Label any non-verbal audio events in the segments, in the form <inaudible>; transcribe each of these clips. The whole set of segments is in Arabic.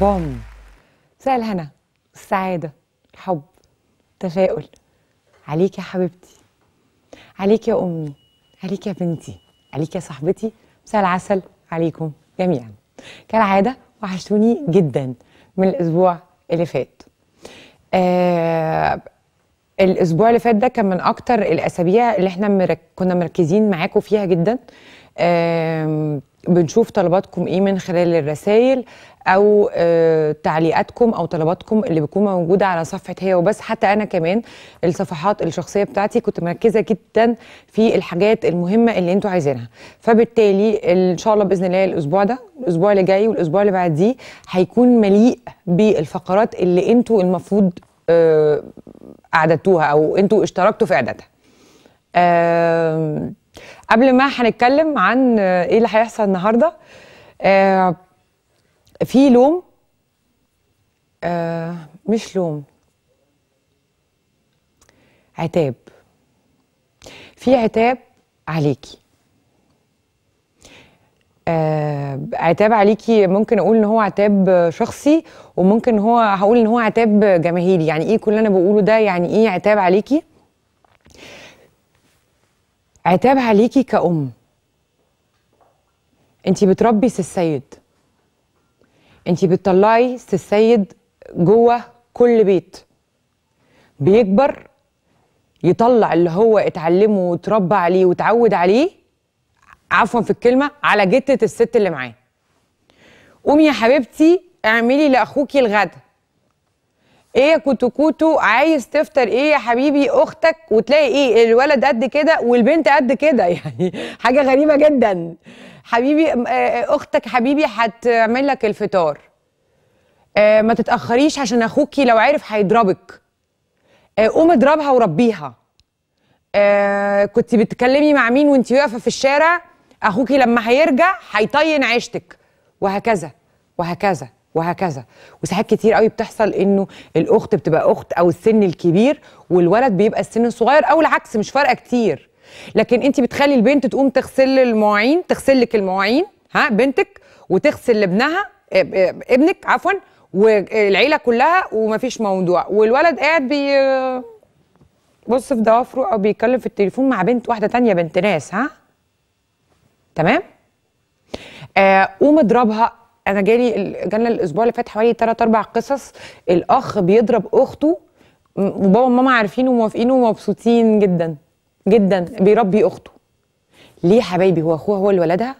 بوم مساء الهنا السعادة الحب التفاؤل عليك يا حبيبتي عليك يا أمي عليك يا بنتي عليك يا صاحبتي مساء العسل عليكم جميعا كالعادة وحشتوني جدا من الأسبوع اللي فات آه الأسبوع اللي فات ده كان من أكتر الأسابيع اللي احنا مرك... كنا مركزين معاكم فيها جدا آه بنشوف طلباتكم ايه من خلال الرسائل او آه تعليقاتكم او طلباتكم اللي بتكون موجوده على صفحه هي وبس حتى انا كمان الصفحات الشخصيه بتاعتي كنت مركزه جدا في الحاجات المهمه اللي انتوا عايزينها فبالتالي ان شاء الله باذن الله الاسبوع ده الاسبوع اللي جاي والاسبوع اللي بعديه هيكون مليء بالفقرات اللي انتوا المفروض آه اعددتوها او انتوا اشتركتوا في اعدادها آه قبل ما هنتكلم عن آه، ايه اللي هيحصل النهارده آه في لوم آه مش لوم عتاب في عتاب عليكي آه عتاب عليكي ممكن اقول ان هو عتاب شخصي وممكن هو هقول ان هو عتاب جماهيري يعني ايه كل اللي انا بقوله ده يعني ايه عتاب عليكي عتاب عليكي كأم انتي بتربي سي السيد انتي بتطلعي سي السيد جوه كل بيت بيكبر يطلع اللي هو اتعلمه وتربى عليه وتعود عليه عفوا في الكلمه على جته الست اللي معاه قومي يا حبيبتي اعملي لاخوكي الغدا ايه يا كوتو كوتو عايز تفطر ايه يا حبيبي اختك وتلاقي ايه الولد قد كده والبنت قد كده <laughs> يعني حاجه غريبه جدا حبيبي آه، آه، اختك حبيبي هتعمل لك الفطار آه، ما تتاخريش عشان اخوكي لو عرف هيضربك قوم اضربها وربيها كنت بتتكلمي مع مين وانت واقفه في الشارع اخوكي لما هيرجع هيطين عيشتك وهكذا وهكذا وهكذا وساعات كتير قوي بتحصل انه الاخت بتبقى اخت او السن الكبير والولد بيبقى السن الصغير او العكس مش فارقه كتير لكن انت بتخلي البنت تقوم تغسل المواعين تغسل لك المواعين ها بنتك وتغسل لابنها آه، آه، ابنك عفوا والعيله كلها ومفيش موضوع والولد قاعد بي بص في ضوافره او بيتكلم في التليفون مع بنت واحده تانية بنت ناس ها تمام آه قوم اضربها انا جالي جالنا الاسبوع اللي فات حوالي 3 4 قصص الاخ بيضرب اخته وبابا وماما عارفين وموافقين ومبسوطين جدا جدا بيربي اخته ليه يا حبايبي هو اخوها هو اللي ولدها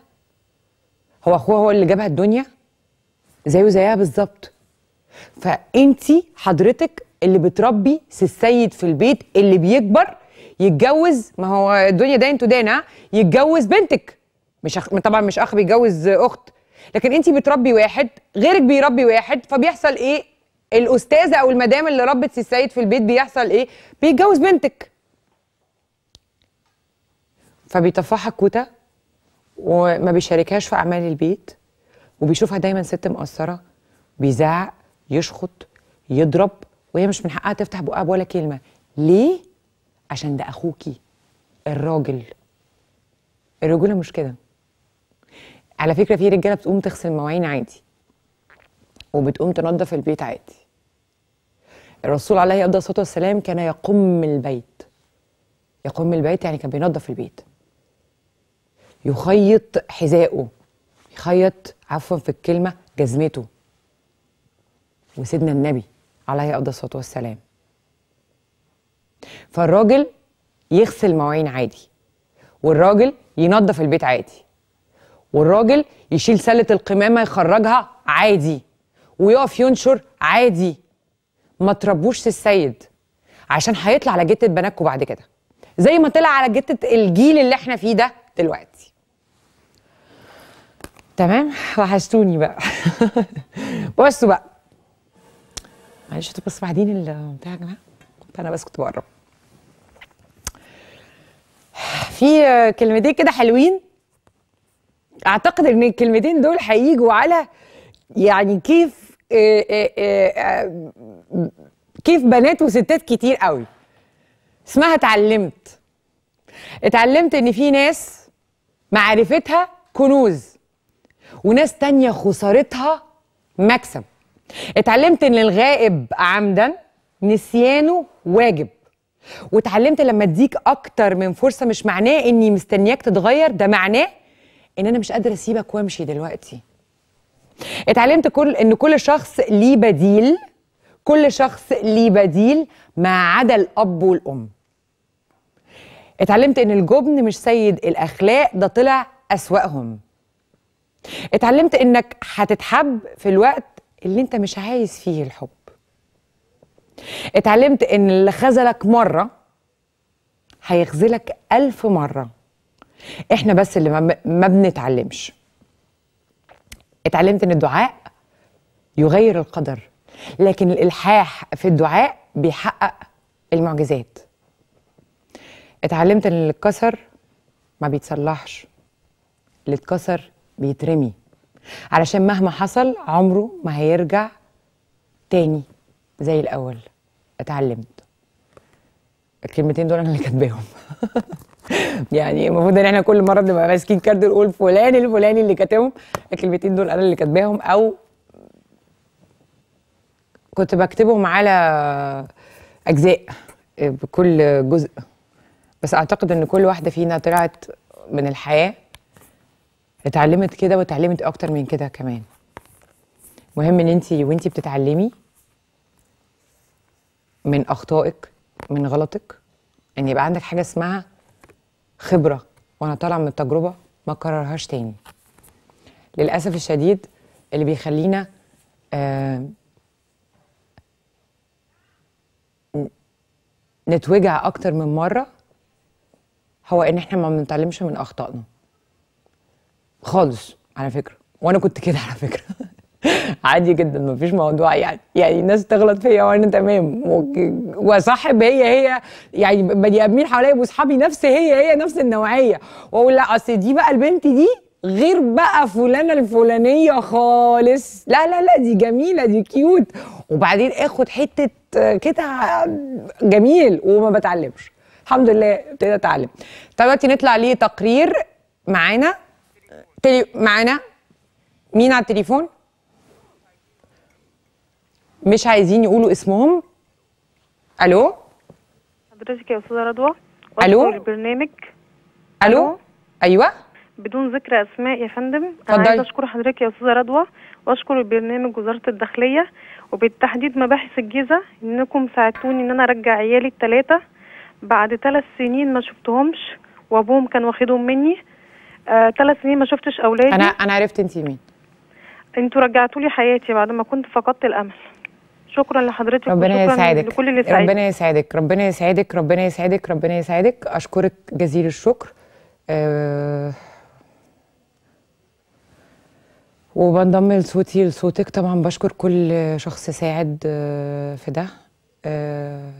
هو اخوها هو اللي جابها الدنيا زيه زيها بالظبط فانتي حضرتك اللي بتربي السيد في البيت اللي بيكبر يتجوز ما هو الدنيا داين تو داين ها يتجوز بنتك مش أخ... طبعا مش اخ بيتجوز اخت لكن انت بتربي واحد غيرك بيربي واحد فبيحصل ايه الاستاذه او المدام اللي ربت السيد في البيت بيحصل ايه بيتجوز بنتك فبيطفحها كوتا وما بيشاركهاش في اعمال البيت وبيشوفها دايما ست مقصره بيزعق يشخط يضرب وهي مش من حقها تفتح بقها ولا كلمه ليه عشان ده اخوكي الراجل الرجوله مش كده على فكره في رجاله بتقوم تغسل مواعين عادي وبتقوم تنظف البيت عادي الرسول عليه افضل الصلاه والسلام كان يقم البيت يقم البيت يعني كان بينظف البيت يخيط حذائه يخيط عفوا في الكلمه جزمته وسيدنا النبي عليه افضل الصلاه والسلام فالراجل يغسل مواعين عادي والراجل ينظف البيت عادي والراجل يشيل سله القمامه يخرجها عادي ويقف ينشر عادي ما تربوش السيد عشان هيطلع على جته بناتكم بعد كده زي ما طلع على جته الجيل اللي احنا فيه ده دلوقتي تمام وحشتوني بقى <laughs> بصوا بقى معلش بس بعدين البتاع يا جماعه انا بس كنت بقرب في كلمتين كده حلوين اعتقد ان الكلمتين دول هيجوا على يعني كيف آه، آه، آه، كيف بنات وستات كتير قوي اسمها اتعلمت اتعلمت ان في ناس معرفتها كنوز وناس تانية خسارتها مكسب اتعلمت ان الغائب عمدا نسيانه واجب واتعلمت لما اديك اكتر من فرصه مش معناه اني مستنياك تتغير ده معناه ان انا مش قادره اسيبك وامشي دلوقتي اتعلمت كل ان كل شخص ليه بديل كل شخص ليه بديل ما عدا الاب والام اتعلمت ان الجبن مش سيد الاخلاق ده طلع اسواقهم اتعلمت انك هتتحب في الوقت اللي انت مش عايز فيه الحب اتعلمت ان اللي خذلك مره هيخذلك الف مره احنا بس اللي ما, بنتعلمش اتعلمت ان الدعاء يغير القدر لكن الالحاح في الدعاء بيحقق المعجزات اتعلمت ان اللي اتكسر ما بيتصلحش اللي اتكسر بيترمي علشان مهما حصل عمره ما هيرجع تاني زي الاول اتعلمت الكلمتين دول انا اللي كاتباهم <laughs> يعني المفروض ان احنا كل مره بنبقى ماسكين كارد نقول فلان الفلاني اللي كاتبهم الكلمتين دول انا اللي كاتباهم او كنت بكتبهم على اجزاء بكل جزء بس اعتقد ان كل واحده فينا طلعت من الحياه اتعلمت كده واتعلمت اكتر من كده كمان مهم ان انت وانت بتتعلمي من اخطائك من غلطك ان يبقى عندك حاجه اسمها خبره وانا طالعه من التجربه ما اكررهاش تاني للاسف الشديد اللي بيخلينا آه نتوجع اكتر من مره هو ان احنا ما بنتعلمش من اخطائنا خالص على فكره وانا كنت كده على فكره <laughs> <laughs> عادي جدا مفيش موضوع يعني يعني الناس تغلط فيا وانا تمام واصاحب هي هي يعني بني ادمين حواليا واصحابي نفس هي هي نفس النوعيه واقول لا اصل دي بقى البنت دي غير بقى فلانه الفلانيه خالص لا لا لا دي جميله دي كيوت وبعدين اخد حته كده جميل وما بتعلمش الحمد لله ابتديت اتعلم طب دلوقتي نطلع ليه تقرير معانا معانا مين على التليفون مش عايزين يقولوا اسمهم الو حضرتك يا استاذه رضوى الو البرنامج الو, ايوه بدون ذكر اسماء يا فندم انا عايز اشكر حضرتك يا استاذه رضوى واشكر البرنامج وزاره الداخليه وبالتحديد مباحث الجيزه انكم ساعدتوني ان انا ارجع عيالي الثلاثه بعد ثلاث سنين ما شفتهمش وابوهم كان واخدهم مني ثلاث آه، سنين ما شفتش اولادي انا انا عرفت انت مين انتوا رجعتوا لي حياتي بعد ما كنت فقدت الامل شكرا لحضرتك ربنا يسعدك لكل اللي ساعدك ربنا يسعدك ربنا يسعدك ربنا يسعدك ربنا يسعدك اشكرك جزيل الشكر أه وبنضم لصوتي لصوتك طبعا بشكر كل شخص ساعد آه، في ده آه،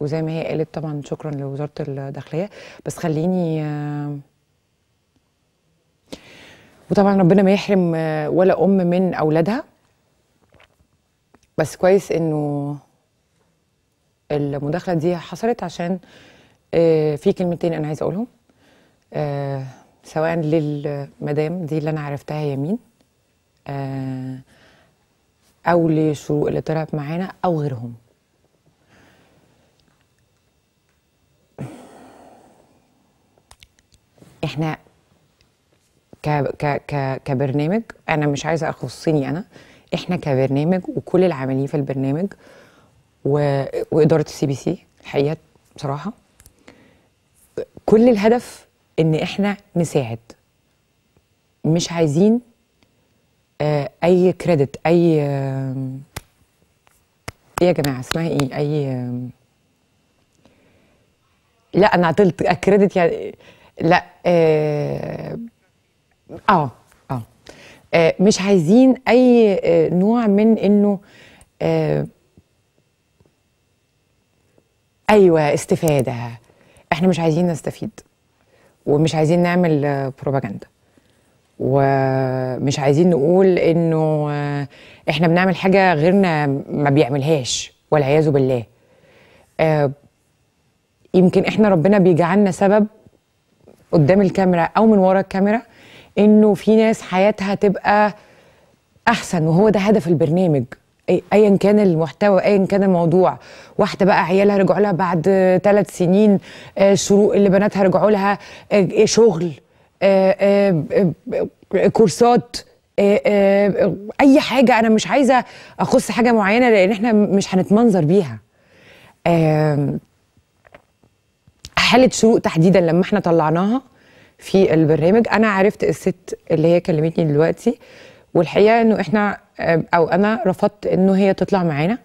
وزي ما هي قالت طبعا شكرا لوزاره الداخليه بس خليني آه، وطبعا ربنا ما يحرم ولا ام من اولادها بس كويس انه المداخله دي حصلت عشان آه، في كلمتين انا عايزه اقولهم آه، سواء للمدام دي اللي انا عرفتها يمين آه، او لشروق اللي طلعت معانا او غيرهم احنا ك ك كبرنامج انا مش عايزه اخصني انا احنا كبرنامج وكل العاملين في البرنامج و... واداره السي بي سي الحقيقه بصراحه كل الهدف ان احنا نساعد مش عايزين آه، اي كريدت اي ايه يا جماعه اسمها ايه اي لا انا عطلت كريدت يعني لا اه, آه، آه، مش عايزين اي آه، نوع من انه آه، ايوه استفاده احنا مش عايزين نستفيد ومش عايزين نعمل بروباجندا ومش عايزين نقول انه احنا بنعمل حاجه غيرنا ما بيعملهاش والعياذ بالله يمكن احنا ربنا بيجعلنا سبب قدام الكاميرا او من ورا الكاميرا انه في ناس حياتها تبقى احسن وهو ده هدف البرنامج ايا كان المحتوى ايا كان الموضوع واحده بقى عيالها رجعوا لها بعد ثلاث سنين آه، شروق اللي بناتها رجعوا لها آه، آه، شغل كورسات اي حاجه انا مش عايزه اخص حاجه معينه لان احنا مش هنتمنظر بيها حاله شروق تحديدا لما احنا طلعناها في البرنامج انا عرفت الست اللي هي كلمتني دلوقتي والحقيقه انه احنا آه، او انا رفضت انه هي تطلع معانا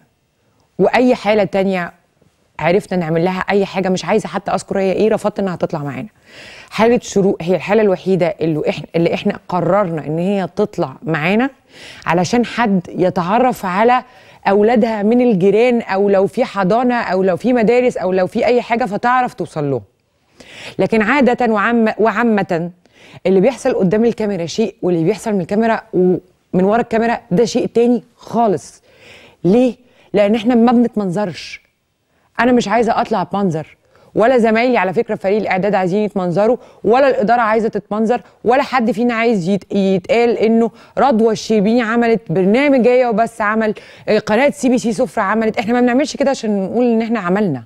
واي حاله تانية عرفنا نعمل لها اي حاجه مش عايزه حتى اذكر هي ايه رفضت انها تطلع معانا حاله شروق هي الحاله الوحيده اللي احنا اللي احنا قررنا ان هي تطلع معانا علشان حد يتعرف على اولادها من الجيران او لو في حضانه او لو في مدارس او لو في اي حاجه فتعرف توصل لهم لكن عاده وعامه وعامه اللي بيحصل قدام الكاميرا شيء واللي بيحصل من الكاميرا ومن ورا الكاميرا ده شيء تاني خالص ليه لان احنا ما بنتمنظرش انا مش عايزه اطلع بمنظر ولا زمايلي على فكره فريق الاعداد عايزين يتمنظروا ولا الاداره عايزه تتمنظر ولا حد فينا عايز يتقال انه رضوى الشربيني عملت برنامج جاية وبس عمل آه، قناه سي بي سي سفره عملت احنا ما بنعملش كده عشان نقول ان احنا عملنا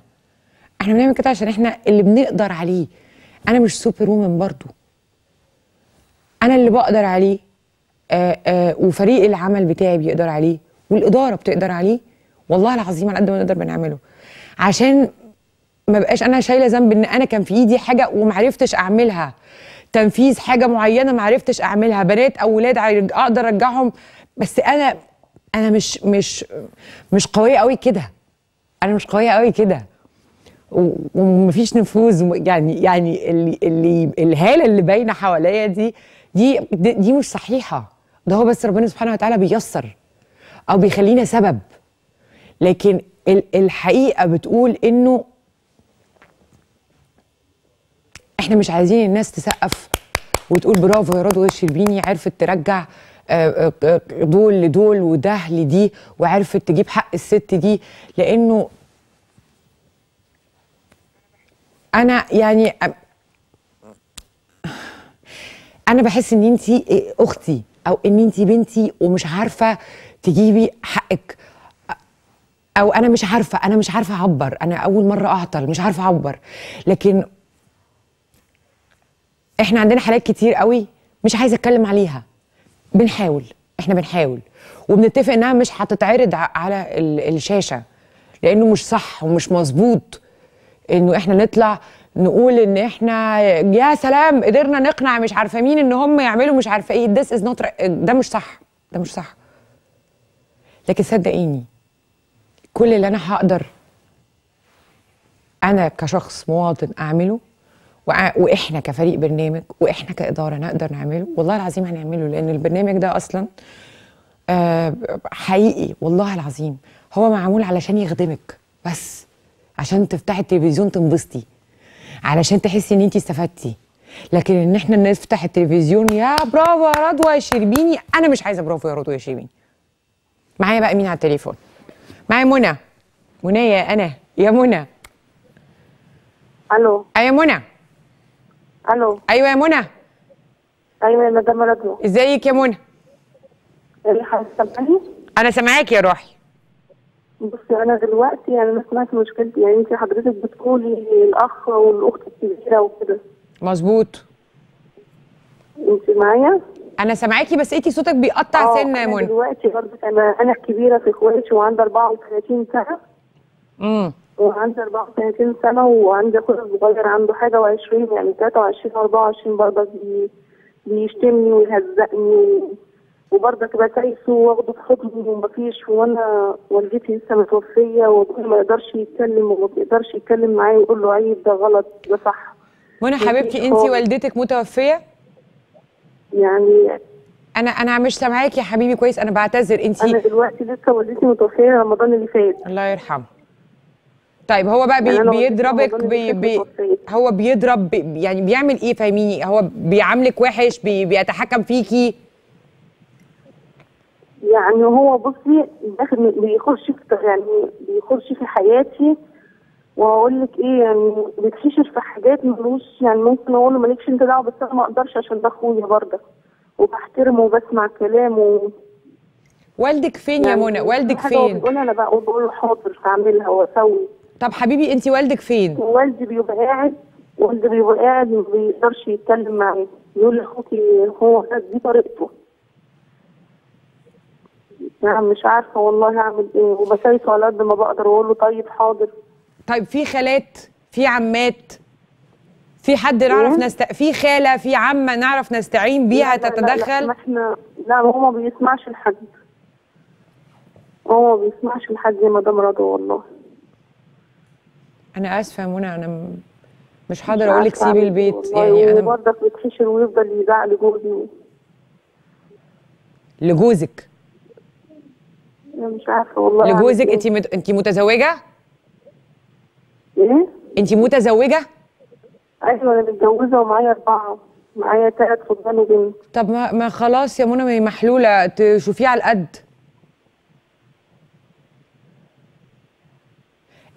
احنا بنعمل كده عشان احنا اللي بنقدر عليه انا مش سوبر وومن برضو انا اللي بقدر عليه آآ آه، آآ آه، وفريق العمل بتاعي بيقدر عليه والاداره بتقدر عليه والله العظيم على قد ما نقدر بنعمله عشان ما بقاش انا شايله ذنب ان انا كان في ايدي حاجه ومعرفتش اعملها تنفيذ حاجه معينه معرفتش اعملها بنات او ولاد اقدر ارجعهم بس انا انا مش مش مش قويه قوي كده انا مش قويه قوي كده ومفيش نفوذ يعني يعني اللي اللي الهاله اللي باينه حواليا دي دي دي مش صحيحه ده هو بس ربنا سبحانه وتعالى بييسر او بيخلينا سبب لكن الحقيقه بتقول انه احنا مش عايزين الناس تسقف وتقول برافو يا رضوى الشربيني عرفت ترجع آه، آه، آه، دول لدول وده لدي وعرفت تجيب حق الست دي لانه انا يعني انا بحس ان انت إيه، اختي او ان انت بنتي ومش عارفه تجيبي حقك او انا مش عارفه انا مش عارفه اعبر انا اول مره اعطل مش عارفه اعبر لكن احنا عندنا حالات كتير قوي مش عايزه اتكلم عليها بنحاول احنا بنحاول وبنتفق انها مش هتتعرض على الشاشه لانه مش صح ومش مظبوط انه احنا نطلع نقول ان احنا يا سلام قدرنا نقنع مش عارفه مين ان هم يعملوا مش عارفه ايه ذس از نوت ده مش صح ده مش صح لكن صدقيني كل اللي انا هقدر انا كشخص مواطن اعمله واحنا كفريق برنامج واحنا كاداره نقدر نعمله والله العظيم هنعمله لان البرنامج ده اصلا آه، حقيقي والله العظيم هو معمول علشان يخدمك بس عشان تفتحي التلفزيون تنبسطي علشان تحسي ان انت استفدتي لكن ان احنا نفتح التلفزيون يا برافو يا رضوى يا شربيني انا مش عايزه برافو يا رضوى يا شربيني معايا بقى مين على التليفون معايا منى منى يا انا يا منى الو ايوه منى الو ايوه يا منى ايوه يا مدام رضوى ازيك يا منى إيه انا سامعاكي يا روحي بصي انا دلوقتي يعني انا سمعت مشكلتي يعني انت حضرتك بتقولي الاخ والاخت الكبيره وكده مظبوط انت معايا انا سامعاكي بس انت صوتك بيقطع آه، سنه يا منى دلوقتي برضه انا انا كبيره في اخواتي وعندي 34 سنه امم وعندي 34 سنه وعندي اخويا الصغير عنده حاجه و20 يعني 23 24 برضه بيشتمني ويهزقني وبرضك بكيسه واخده في حضني ومفيش وانا والدتي لسه متوفيه وابويا ما يقدرش يتكلم وما بيقدرش يتكلم معايا ويقول له عيب ده غلط ده صح وانا حبيبتي انت والدتك متوفيه؟ يعني انا انا مش سامعاكي يا حبيبي كويس انا بعتذر انت انا دلوقتي لسه والدتي متوفيه رمضان اللي فات الله يرحمه. طيب هو بقى يعني بي بيضربك بي بي هو بيضرب بي يعني بيعمل ايه فاهميني هو بيعاملك وحش بي بيتحكم فيكي يعني هو بصي داخل بيخش في يعني بيخش في حياتي واقول لك ايه يعني بيكتشف في حاجات ملوش يعني ممكن اقول له مالكش انت دعوه بس انا ما اقدرش عشان ده اخويا برضه وبحترمه وبسمع كلامه والدك فين يعني يا منى؟ والدك فين؟ بقول انا بقى بقول له حاضر هعملها واسوي طب حبيبي انت والدك فين؟ والدي بيبقى قاعد والدي بيبقى قاعد ما بيقدرش يتكلم معايا يقول لاخوكي هو دي طريقته يعني مش عارفه والله هعمل ايه وبسايسه على قد ما بقدر واقول له طيب حاضر طيب في خالات في عمات في حد إيه؟ نعرف نست في خاله في عمه نعرف نستعين بيها لا تتدخل لا, لا, لا احنا لا هو ما بيسمعش لحد هو ما بيسمعش لحد ما ده رضا والله انا اسفه يا منى انا مش حاضر اقول لك سيبي إيه البيت يعني انا برضك بتفشل ويفضل يزعل جوزي لجوزك مش عارفه والله لجوزك يعني انت إيه. مت... انت متزوجه؟ ايه؟ انت متزوجه؟ ايوه انا متجوزه ومعايا اربعه معايا ثلاث فضان وبنت طب ما, ما خلاص يا منى ما هي محلوله تشوفيه على القد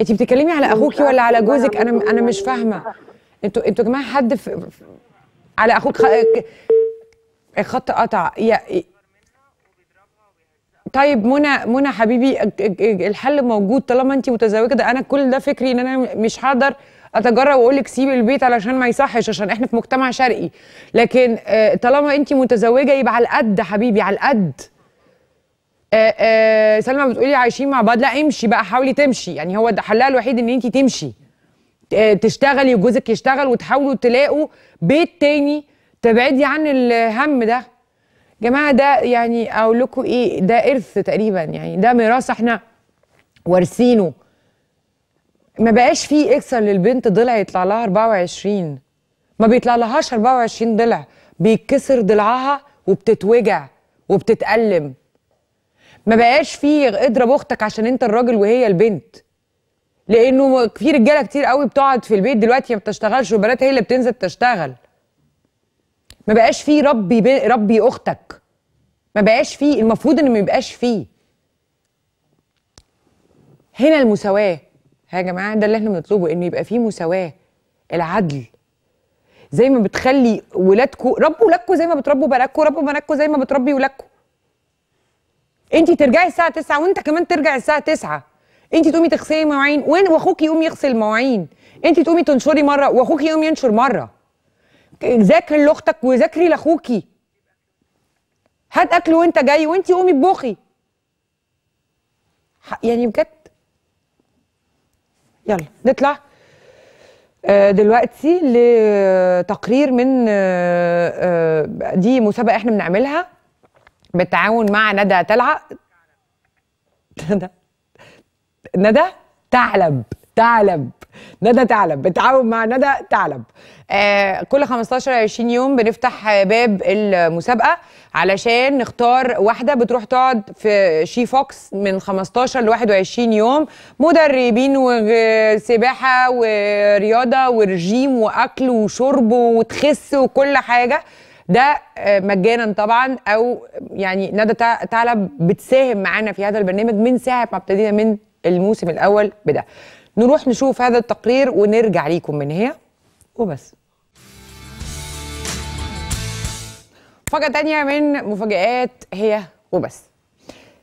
انت بتتكلمي على اخوكي ولا على جوزك انا انا إيه. مش فاهمه انتوا انتوا يا جماعه حد في... على اخوك خ... الخط قطع يا طيب منى منى حبيبي الحل موجود طالما انت متزوجه ده انا كل ده فكري ان انا مش هقدر اتجرأ واقول لك سيبي البيت علشان ما يصحش عشان احنا في مجتمع شرقي لكن آه، طالما انت متزوجه يبقى على القد حبيبي على القد آه، آه، سلمى بتقولي عايشين مع بعض لا امشي بقى حاولي تمشي يعني هو ده حلها الوحيد ان انت تمشي تشتغلي وجوزك يشتغل وتحاولوا تلاقوا بيت تاني تبعدي عن الهم ده جماعه ده يعني اقول لكم ايه ده ارث تقريبا يعني ده ميراث احنا وارثينه ما بقاش فيه اكسر للبنت ضلع يطلع لها 24 ما بيطلع لهاش 24 ضلع بيتكسر ضلعها وبتتوجع وبتتألم ما بقاش فيه اضرب اختك عشان انت الراجل وهي البنت لانه في رجاله كتير قوي بتقعد في البيت دلوقتي ما بتشتغلش والبنات هي اللي بتنزل تشتغل ما بقاش فيه ربي بي ربي اختك ما بقاش فيه المفروض ان ما يبقاش فيه هنا المساواه ها يا جماعه ده اللي احنا بنطلبه ان يبقى فيه مساواه العدل زي ما بتخلي ولادكم ربوا ولادكم زي ما بتربوا بلادكم ربوا بناتكم زي ما بتربي ولادكم انت ترجعي الساعه 9 وانت كمان ترجع الساعه 9 انت تقومي تغسلي مواعين واخوك يقوم يغسل مواعين انت تقومي تنشري مره واخوك يقوم ينشر مره ذاكري لاختك وذاكري لاخوكي هات اكل وانت جاي وانت قومي اطبخي يعني بجد يلا نطلع آه، دلوقتي لتقرير من آه، آه، دي مسابقه احنا بنعملها بالتعاون مع ندى تلعب ندى <laughs> ندى تعلب تعلب ندى تعلب بتعاون مع ندى تعلب آه كل 15 20 يوم بنفتح باب المسابقه علشان نختار واحده بتروح تقعد في شي فوكس من 15 ل 21 يوم مدربين وسباحه ورياضه ورجيم واكل وشرب وتخس وكل حاجه ده آه، مجانا طبعا او يعني ندى تعلب بتساهم معانا في هذا البرنامج من ساعه ما ابتدينا من الموسم الاول بده نروح نشوف هذا التقرير ونرجع ليكم من هنا وبس مفاجأة تانية من مفاجآت هي وبس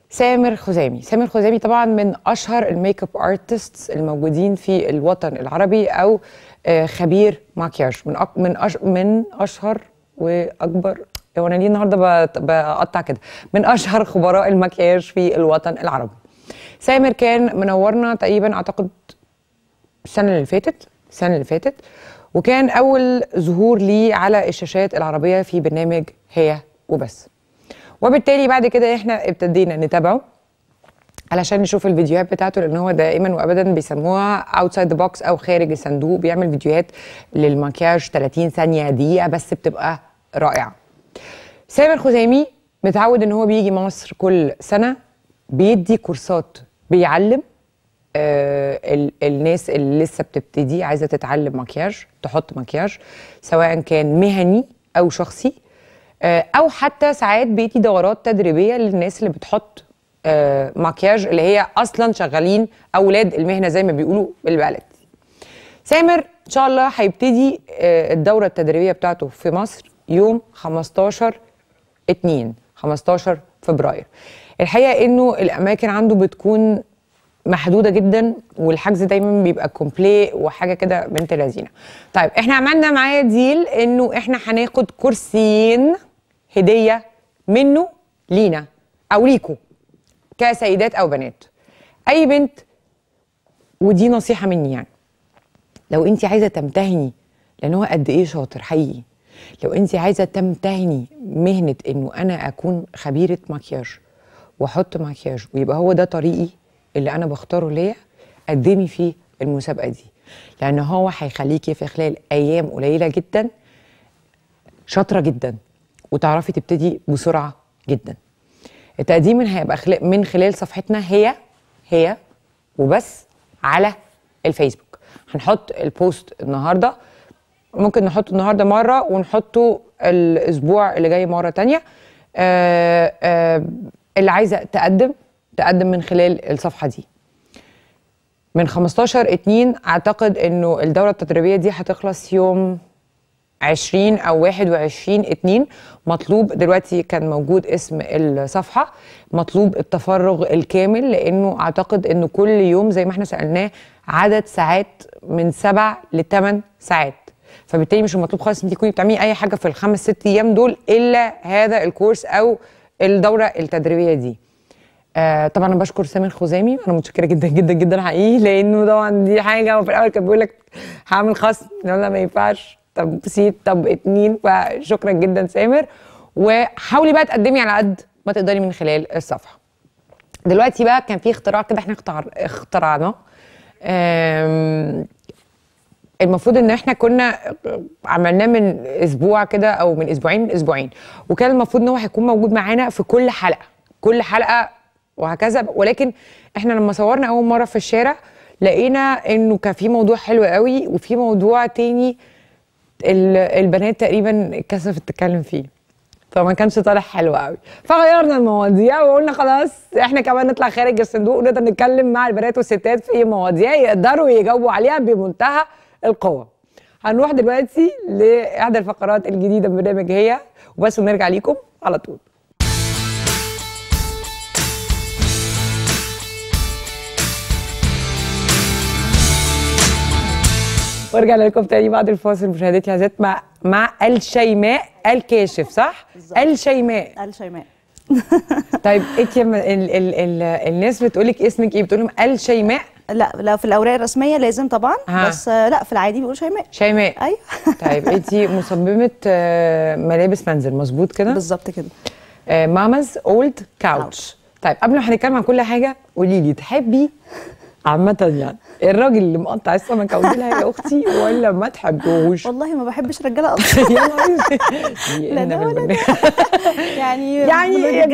سامر خزامي سامر خزامي طبعا من أشهر الميك اب ارتستس الموجودين في الوطن العربي أو آه، خبير ماكياج من أك... من أش... من أشهر وأكبر هو أيوة، أنا ليه النهارده بقطع كده من أشهر خبراء المكياج في الوطن العربي سامر كان منورنا تقريبا أعتقد السنه اللي فاتت السنه اللي فاتت وكان اول ظهور ليه على الشاشات العربيه في برنامج هي وبس وبالتالي بعد كده احنا ابتدينا نتابعه علشان نشوف الفيديوهات بتاعته لان هو دائما وابدا بيسموها اوتسايد ذا بوكس او خارج الصندوق بيعمل فيديوهات للمكياج 30 ثانيه دقيقه بس بتبقى رائعه سامر خزيمي متعود ان هو بيجي مصر كل سنه بيدي كورسات بيعلم آه، الناس اللي لسه بتبتدي عايزه تتعلم مكياج تحط مكياج سواء كان مهني او شخصي آه، او حتى ساعات بيجي دورات تدريبيه للناس اللي بتحط آه، مكياج اللي هي اصلا شغالين اولاد المهنه زي ما بيقولوا بالبلد سامر ان شاء الله هيبتدي الدوره التدريبيه بتاعته في مصر يوم 15 2 15 فبراير الحقيقه انه الاماكن عنده بتكون محدوده جدا والحجز دايما بيبقى كومبلي وحاجه كده بنت لذينه طيب احنا عملنا معاه ديل انه احنا هناخد كرسيين هديه منه لينا او ليكوا كسيدات او بنات اي بنت ودي نصيحه مني يعني لو انت عايزه تمتهني لان هو قد ايه شاطر حقيقي لو انت عايزه تمتهني مهنه انه انا اكون خبيره مكياج واحط مكياج ويبقى هو ده طريقي اللي انا بختاره ليا قدمي فيه المسابقه دي لان هو هيخليكي في خلال ايام قليله جدا شاطره جدا وتعرفي تبتدي بسرعه جدا التقديم هيبقى من خلال صفحتنا هي هي وبس على الفيسبوك هنحط البوست النهارده ممكن نحطه النهارده مره ونحطه الاسبوع اللي جاي مره تانية آآ آه، آآ آه، اللي عايزه تقدم تقدم من خلال الصفحه دي من 15 2 اعتقد انه الدوره التدريبيه دي هتخلص يوم 20 او 21 2 مطلوب دلوقتي كان موجود اسم الصفحه مطلوب التفرغ الكامل لانه اعتقد انه كل يوم زي ما احنا سالناه عدد ساعات من 7 ل 8 ساعات فبالتالي مش مطلوب خالص انت تكوني بتعملي اي حاجه في الخمس ست ايام دول الا هذا الكورس او الدوره التدريبيه دي آه طبعا انا بشكر سامر خزامي انا متشكره جدا جدا جدا حقيقي لانه طبعا دي حاجه وفي الاول كان بيقول لك هعمل خصم لا ما ينفعش طب سيت طب اتنين فشكرا جدا سامر وحاولي بقى تقدمي على قد ما تقدري من خلال الصفحه دلوقتي بقى كان في اختراع كده احنا اخترعناه المفروض ان احنا كنا عملناه من اسبوع كده او من اسبوعين اسبوعين وكان المفروض ان هو هيكون موجود معانا في كل حلقه كل حلقه وهكذا ولكن احنا لما صورنا اول مره في الشارع لقينا انه كان في موضوع حلو قوي وفي موضوع تاني البنات تقريبا اتكسفت تتكلم فيه فما كانش طالع حلو قوي فغيرنا المواضيع وقلنا خلاص احنا كمان نطلع خارج الصندوق ونقدر نتكلم مع البنات والستات في مواضيع يقدروا يجاوبوا عليها بمنتهى القوه هنروح دلوقتي لاحدى الفقرات الجديده من برنامج هي وبس ونرجع ليكم على طول وارجع لكم تاني بعد الفاصل مشاهدتي عزت مع مع الشيماء الكاشف صح؟ الشيماء الشيماء <laughs> <laughs> طيب انت إيه لما ال ال ال الناس بتقول لك اسمك ايه بتقول لهم الشيماء لا لو في الاوراق الرسميه لازم طبعا ها. بس لا في العادي بيقولوا شيماء شيماء ايوه <laughs> طيب انت مصممه آه، ملابس منزل مظبوط كده بالظبط كده ماماز اولد كاوتش طيب قبل ما هنتكلم عن كل حاجه قولي لي تحبي عامه يعني الراجل اللي مقطع السمكه ودي لها يا اختي ولا ما تحبوش والله ما بحبش رجاله <laughs> اصلا لا ده ولا ده يعني <laughs> يعني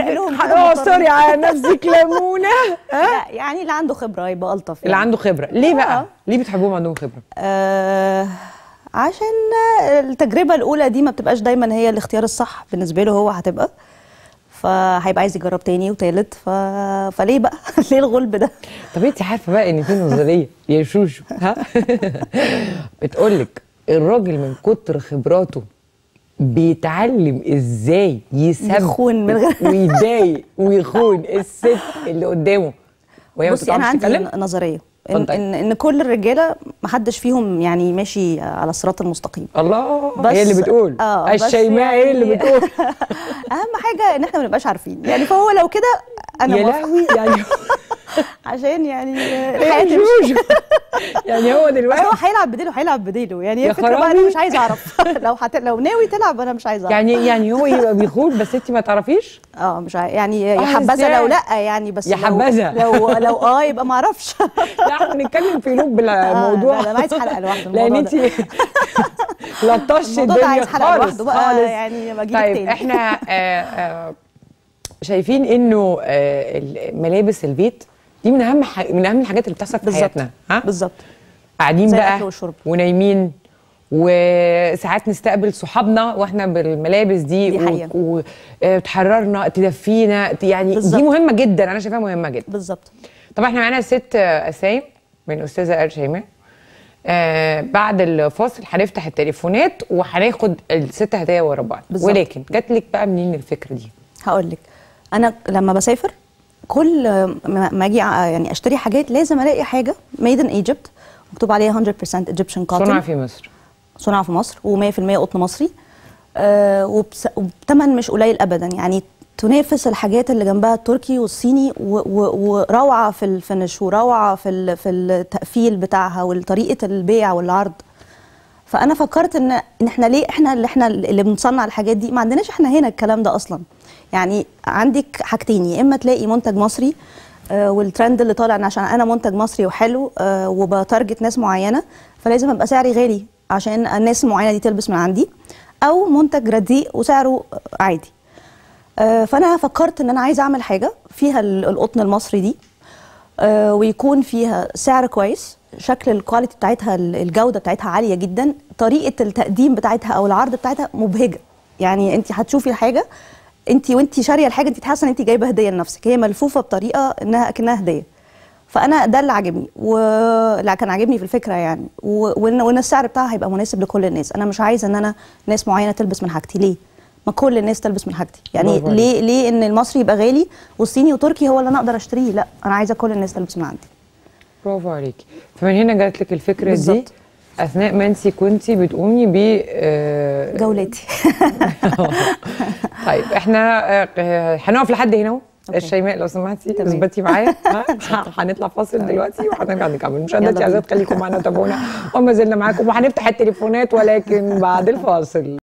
سوري على نفسك ليمونه <laughs> لا يعني اللي عنده خبره يبقى الطف يعني. اللي عنده خبره ليه بقى؟ آه. ليه بتحبوهم عندهم خبره؟ آه، عشان التجربه الاولى دي ما بتبقاش دايما هي الاختيار الصح بالنسبه له هو هتبقى فهيبقى عايز يجرب تاني وتالت ف... فليه بقى <laughs> ليه الغلب ده طب انت عارفه بقى ان في نظريه يا شوشو ها <laughs> بتقول لك الراجل من كتر خبراته بيتعلم ازاي يسب يخون من غير <laughs> ويضايق ويخون الست اللي قدامه وهي بصي انا عندي نظريه إن, ان ان كل الرجاله ما حدش فيهم يعني ماشي على الصراط المستقيم الله هي اللي بتقول آه الشيماء هي يعني اللي بتقول <laughs> اهم حاجه ان احنا ما نبقاش عارفين يعني فهو لو كده انا يا لهوي يعني <laughs> <laughs> عشان يعني إيه، الحياه مش <laughs> يعني هو دلوقتي هو هيلعب بديله هيلعب بديله يعني هي فكره بقى انا مش عايز اعرف <laughs> لو حت... لو ناوي تلعب انا مش عايز اعرف يعني يعني هو يبقى بيخون بس انت ما تعرفيش اه مش عاي... يعني يا آه، حبذا لو لا يعني بس يا حبذا لو لو, اه يبقى ما اعرفش لا احنا بنتكلم في لوب الموضوع آه لا انا عايز حلقه لوحده لان انت لطشت الدنيا عايز حلقه لوحده بقى خالص. يعني ما طيب تاني. احنا آه آه شايفين انه آه، ملابس البيت دي من اهم ح... من اهم الحاجات اللي بتحصل في بالزبط. حياتنا ها بالظبط قاعدين بقى ونايمين وساعات نستقبل صحابنا واحنا بالملابس دي, دي وتحررنا و... آه، تدفينا يعني بالزبط. دي مهمه جدا انا شايفاها مهمه جدا بالظبط طبعا احنا معانا ست اسايم آه، من استاذه ارشيمه آه بعد الفاصل هنفتح التليفونات وهناخد الست هدايا ورا بعض ولكن جات لك بقى منين الفكره دي هقول لك انا لما بسافر كل ما اجي يعني اشتري حاجات لازم الاقي حاجه ميد ان ايجيبت مكتوب عليها 100% ايجيبشن كوتن صنع في مصر صنع في مصر و100% قطن مصري آه وبثمن مش قليل ابدا يعني تنافس الحاجات اللي جنبها التركي والصيني وروعه في الفنش وروعه في في التقفيل بتاعها وطريقه البيع والعرض فانا فكرت ان احنا ليه احنا اللي احنا اللي بنصنع الحاجات دي ما عندناش احنا هنا الكلام ده اصلا يعني عندك حاجتين يا اما تلاقي منتج مصري آه، والترند اللي طالع ان عشان انا منتج مصري وحلو آه، وبتارجت ناس معينه فلازم ابقى سعري غالي عشان الناس المعينه دي تلبس من عندي او منتج رديء وسعره عادي آه، فانا فكرت ان انا عايزه اعمل حاجه فيها القطن المصري دي ويكون فيها سعر كويس شكل الكواليتي بتاعتها الجوده بتاعتها عاليه جدا طريقه التقديم بتاعتها او العرض بتاعتها مبهجه يعني انت هتشوفي الحاجه انت وانت شاريه الحاجه انت حاسه ان انت جايبه هديه لنفسك هي ملفوفه بطريقه انها اكنها هديه فانا ده اللي عاجبني واللي كان عاجبني في الفكره يعني وان وان السعر بتاعها هيبقى مناسب لكل الناس انا مش عايزه ان انا ناس معينه تلبس من حاجتي ليه ما كل الناس تلبس من حاجتي يعني ليه ليه ان المصري يبقى غالي والصيني وتركي هو اللي انا اقدر اشتريه لا انا عايزه كل الناس تلبس من عندي برافو عليكي فمن هنا جات لك الفكره بالزبط. دي اثناء ما انت كنتي بتقومي ب آه، جولتي <laughs> طيب احنا آه، آه، هنقف لحد هنا الشيماء لو سمحتي اثبتي معايا <laughs> هنطلع فاصل دلوقتي وهنرجع نكمل مشاهداتي اعزائي خليكم معانا وتابعونا وما زلنا معاكم وهنفتح التليفونات ولكن بعد الفاصل